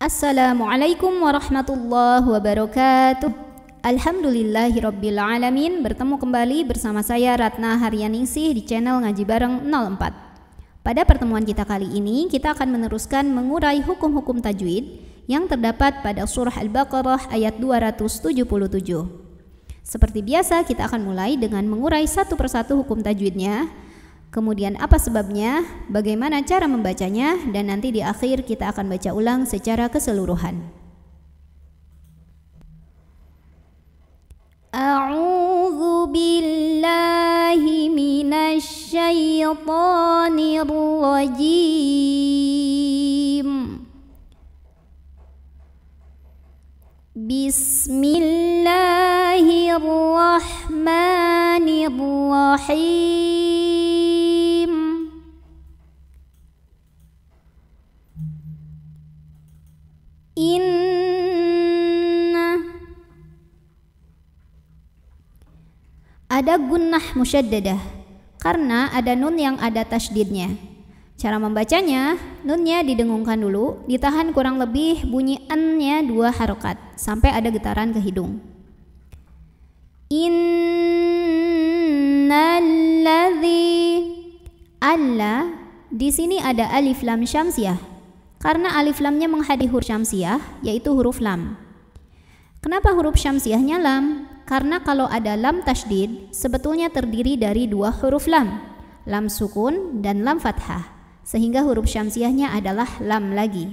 Assalamualaikum warahmatullahi wabarakatuh Alhamdulillahirrabbilalamin Bertemu kembali bersama saya Ratna Haryaningsih di channel Ngaji Bareng 04 Pada pertemuan kita kali ini kita akan meneruskan mengurai hukum-hukum tajwid yang terdapat pada surah Al-Baqarah ayat 277 Seperti biasa kita akan mulai dengan mengurai satu persatu hukum tajwidnya Kemudian apa sebabnya, bagaimana cara membacanya dan nanti di akhir kita akan baca ulang secara keseluruhan. A'udhu billahi minash shaytanir rajim. Bismillahirrahmanirrahim. ada gunnah musyaddadah karena ada nun yang ada tasdidnya. Cara membacanya, nunnya didengungkan dulu, ditahan kurang lebih bunyi annya dua harokat sampai ada getaran ke hidung. Innalladzi Allah di sini ada alif lam syamsiah karena alif lamnya menghadiri huruf syamsiah yaitu huruf lam. Kenapa huruf syamsiahnya lam? Karena kalau ada lam tasdid, sebetulnya terdiri dari dua huruf lam, lam sukun dan lam fathah, sehingga huruf syamsiahnya adalah lam lagi.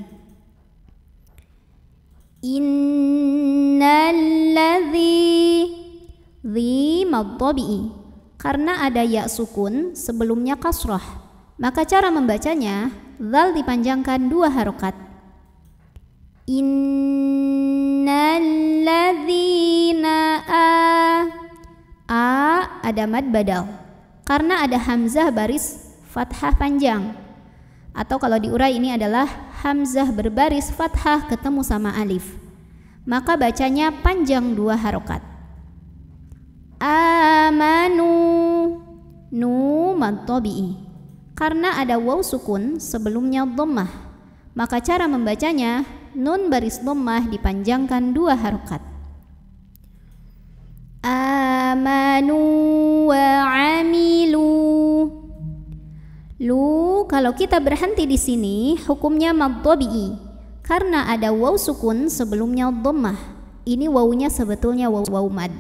Innalladzi dhi madhabi'i karena ada ya sukun sebelumnya kasroh maka cara membacanya zal dipanjangkan dua harokat in ada mad badal karena ada hamzah baris fathah panjang atau kalau diurai ini adalah hamzah berbaris fathah ketemu sama alif maka bacanya panjang dua harokat amanu nu mantobi'i karena ada waw sukun sebelumnya dhammah maka cara membacanya nun baris dhammah dipanjangkan dua harokat amanu wa amilu lu kalau kita berhenti di sini hukumnya madhabi'i karena ada waw sukun sebelumnya dhammah ini wawunya sebetulnya waw, waw mad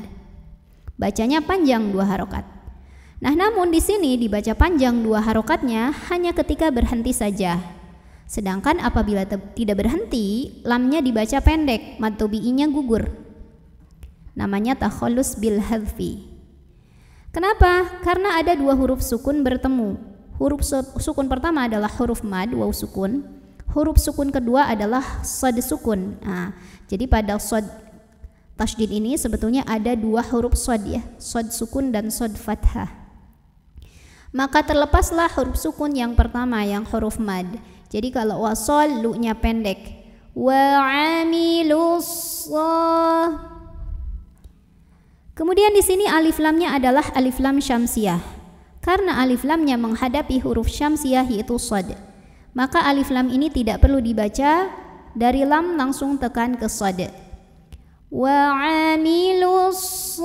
bacanya panjang dua harokat nah namun di sini dibaca panjang dua harokatnya hanya ketika berhenti saja Sedangkan apabila tidak berhenti, lamnya dibaca pendek, i-nya gugur namanya takhalus bil hadfi. Kenapa? Karena ada dua huruf sukun bertemu. Huruf sukun pertama adalah huruf mad waw sukun. Huruf sukun kedua adalah sad sukun. Nah, jadi pada sad tasdid ini sebetulnya ada dua huruf sad ya, sad sukun dan sad fathah. Maka terlepaslah huruf sukun yang pertama yang huruf mad. Jadi kalau wasol lu-nya pendek. Wa amilus Kemudian di sini alif lamnya adalah alif lam syamsiah. Karena alif lamnya menghadapi huruf syamsiah yaitu sod. Maka alif lam ini tidak perlu dibaca dari lam langsung tekan ke sod. Wa amilus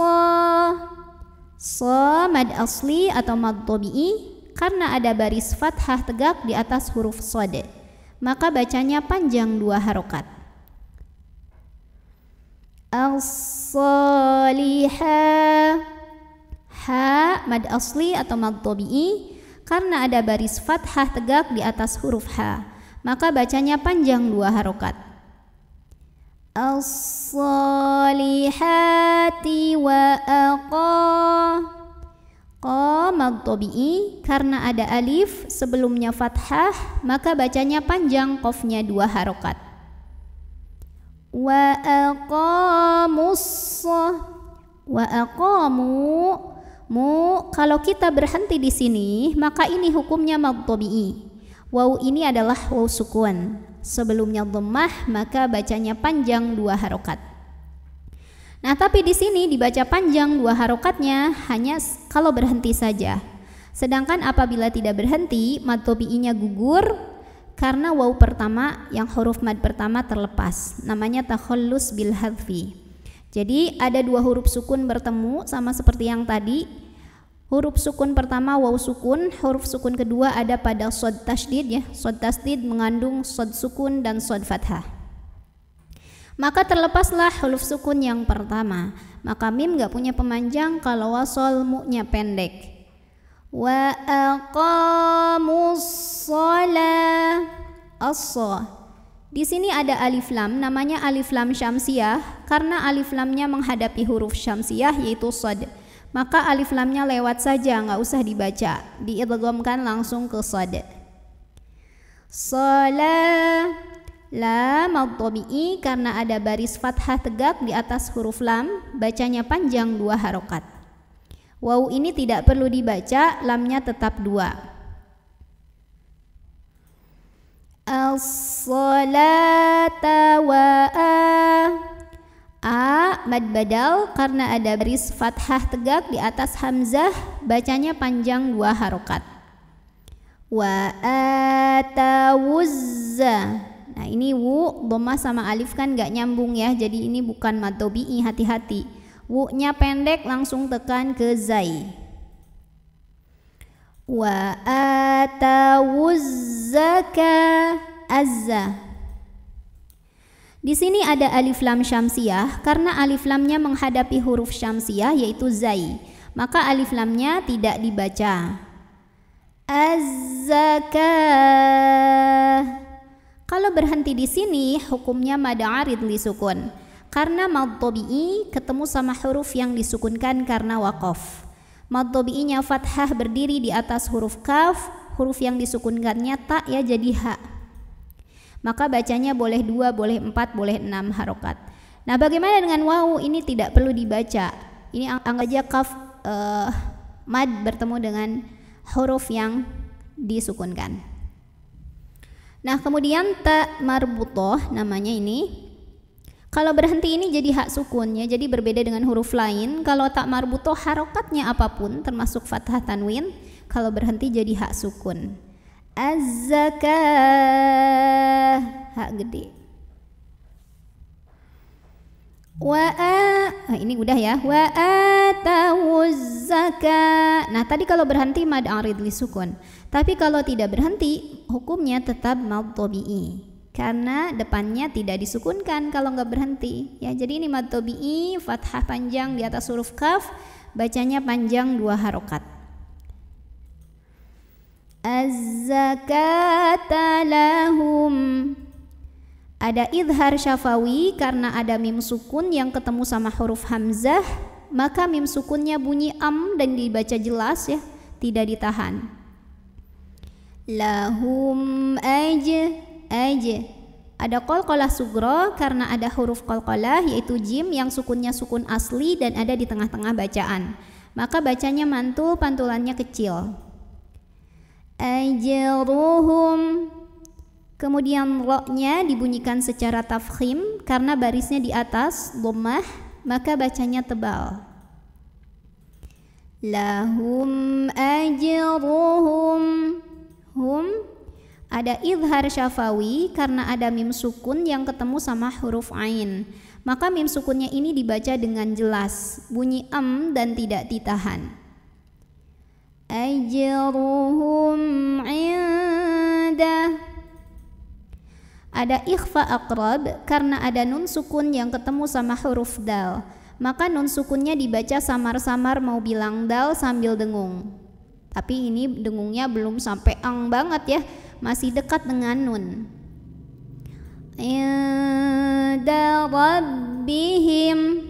mad asli atau mad tabi'i karena ada baris fathah tegak di atas huruf sod. Maka bacanya panjang dua harokat as-salihah ha mad asli atau mad tabi'i karena ada baris fathah tegak di atas huruf ha maka bacanya panjang dua harokat as-salihati wa aqa Qa mad karena ada alif sebelumnya fathah maka bacanya panjang qafnya dua harokat Wa وأقاموا wa aqamu mu kalau kita berhenti di sini maka ini hukumnya madhabi'i waw ini adalah waw sukun sebelumnya dhammah maka bacanya panjang dua harokat nah tapi di sini dibaca panjang dua harokatnya hanya kalau berhenti saja sedangkan apabila tidak berhenti nya gugur karena waw pertama yang huruf mad pertama terlepas namanya takhallus bil jadi ada dua huruf sukun bertemu sama seperti yang tadi huruf sukun pertama waw sukun huruf sukun kedua ada pada sod tasdid ya sod tasdid mengandung sod sukun dan sod fathah maka terlepaslah huruf sukun yang pertama maka mim gak punya pemanjang kalau wasol mu'nya pendek وأقاموا الصلاة الصلاة Di sini ada alif lam, namanya alif lam syamsiah karena alif lamnya menghadapi huruf syamsiah yaitu sod. Maka alif lamnya lewat saja, nggak usah dibaca, diidghamkan langsung ke sod. Salah lam tabii karena ada baris fathah tegak di atas huruf lam, bacanya panjang dua harokat. Wau ini tidak perlu dibaca, lamnya tetap dua. As-salata wa a A mad badal karena ada baris fathah tegak di atas hamzah bacanya panjang dua harokat wa atawuzza nah ini wu doma sama alif kan gak nyambung ya jadi ini bukan matobi'i hati-hati Wu-nya pendek langsung tekan ke zai. Wa atawuzzaka azza. Di sini ada alif lam syamsiah karena alif lamnya menghadapi huruf syamsiah yaitu zai. Maka alif lamnya tidak dibaca. Azzaka. Kalau berhenti di sini hukumnya mad arid li sukun. Karena mad ketemu sama huruf yang disukunkan karena waqaf. Mad fathah berdiri di atas huruf kaf, huruf yang disukunkannya tak ya jadi ha. Maka bacanya boleh dua, boleh empat, boleh enam harokat. Nah, bagaimana dengan wawu ini tidak perlu dibaca. Ini anggap aja kaf uh, mad bertemu dengan huruf yang disukunkan. Nah, kemudian tak marbutoh namanya ini kalau berhenti ini jadi hak sukunnya, jadi berbeda dengan huruf lain. Kalau tak marbuto harokatnya apapun, termasuk fathah tanwin, kalau berhenti jadi hak sukun. az hak gede. Wa ah, ini udah ya. Wa atawuz Nah, tadi kalau berhenti mad aridli sukun. Tapi kalau tidak berhenti, hukumnya tetap mad tabi'i karena depannya tidak disukunkan kalau nggak berhenti ya jadi ini matobi'i fathah panjang di atas huruf kaf bacanya panjang dua harokat az ada idhar syafawi karena ada mim sukun yang ketemu sama huruf hamzah maka mim sukunnya bunyi am dan dibaca jelas ya tidak ditahan lahum aja aja. Ada kolkolah sugro karena ada huruf kolkolah yaitu jim yang sukunnya sukun asli dan ada di tengah-tengah bacaan. Maka bacanya mantul, pantulannya kecil. Ajaruhum. Kemudian roknya dibunyikan secara tafkhim karena barisnya di atas, lemah, maka bacanya tebal. Lahum ajaruhum ada izhar syafawi karena ada mim sukun yang ketemu sama huruf ain. Maka mim sukunnya ini dibaca dengan jelas, bunyi am dan tidak ditahan. Ajruhum indah ada ikhfa akrab karena ada nun sukun yang ketemu sama huruf dal maka nun sukunnya dibaca samar-samar mau bilang dal sambil dengung tapi ini dengungnya belum sampai ang banget ya masih dekat dengan nun inda rabbihim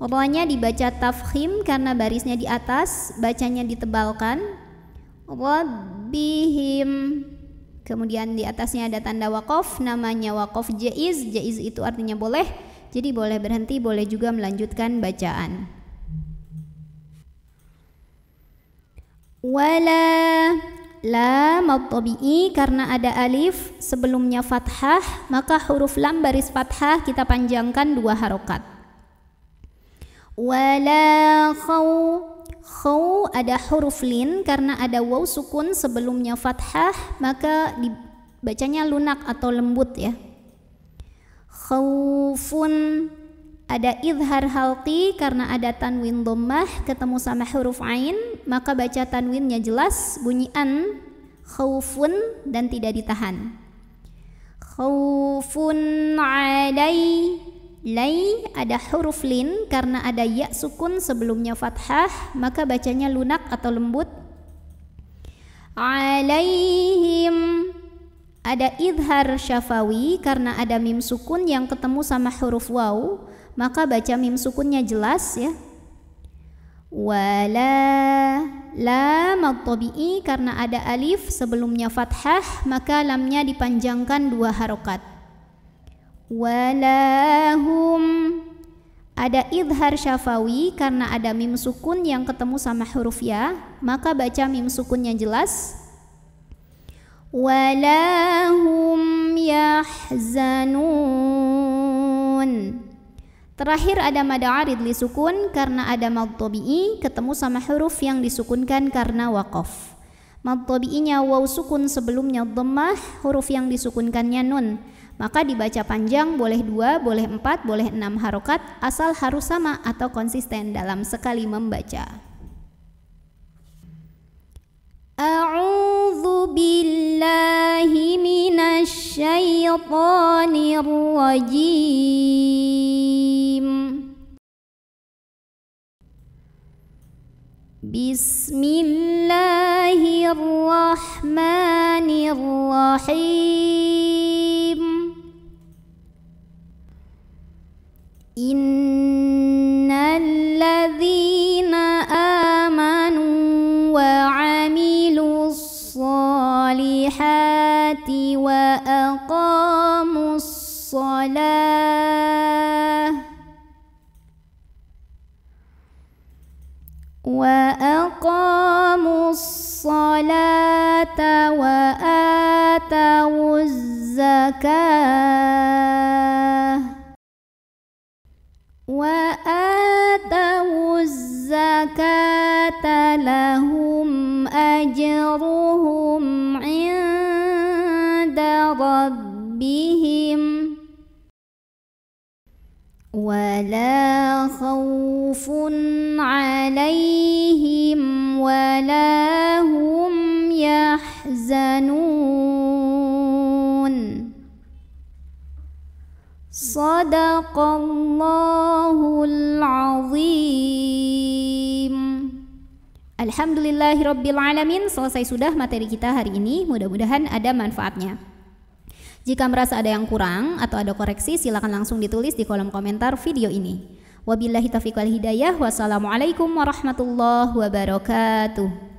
Ronya dibaca tafhim karena barisnya di atas, bacanya ditebalkan. Rabbihim. Kemudian di atasnya ada tanda wakof, namanya wakof jaiz. Jaiz itu artinya boleh. Jadi boleh berhenti, boleh juga melanjutkan bacaan. Wala lam at karena ada alif sebelumnya fathah maka huruf lam baris fathah kita panjangkan dua harokat wala khaw khaw ada huruf lin karena ada waw sukun sebelumnya fathah maka dibacanya lunak atau lembut ya khawfun ada idhar halki karena ada tanwin dhammah ketemu sama huruf ain maka baca tanwinnya jelas bunyi an khufun dan tidak ditahan khufun alai lai ada huruf lin karena ada ya sukun sebelumnya fathah maka bacanya lunak atau lembut alaihim ada idhar syafawi karena ada mim sukun yang ketemu sama huruf waw maka baca mim sukunnya jelas ya wala la matobi'i karena ada alif sebelumnya fathah maka lamnya dipanjangkan dua harokat walahum ada idhar syafawi karena ada mim sukun yang ketemu sama huruf ya maka baca mim sukunnya jelas walahum yahzanun Terakhir ada mad arid lisukun karena ada mad tabi'i ketemu sama huruf yang disukunkan karena waqaf. Mad tabi'inya waw sukun sebelumnya dhammah, huruf yang disukunkannya nun. Maka dibaca panjang boleh dua, boleh empat, boleh enam harokat asal harus sama atau konsisten dalam sekali membaca. A'udhu بالله من الشيطان الرجيم بسم الله الرحمن الرحيم إن الذين وأقاموا الصلاة وأقاموا الصلاة وآتوا الزكاة Sadaqallahul azim. Alhamdulillahirrabbilalamin Selesai sudah materi kita hari ini. Mudah-mudahan ada manfaatnya. Jika merasa ada yang kurang atau ada koreksi, silakan langsung ditulis di kolom komentar video ini. Wabillahi taufiq wal hidayah. Wassalamualaikum warahmatullahi wabarakatuh.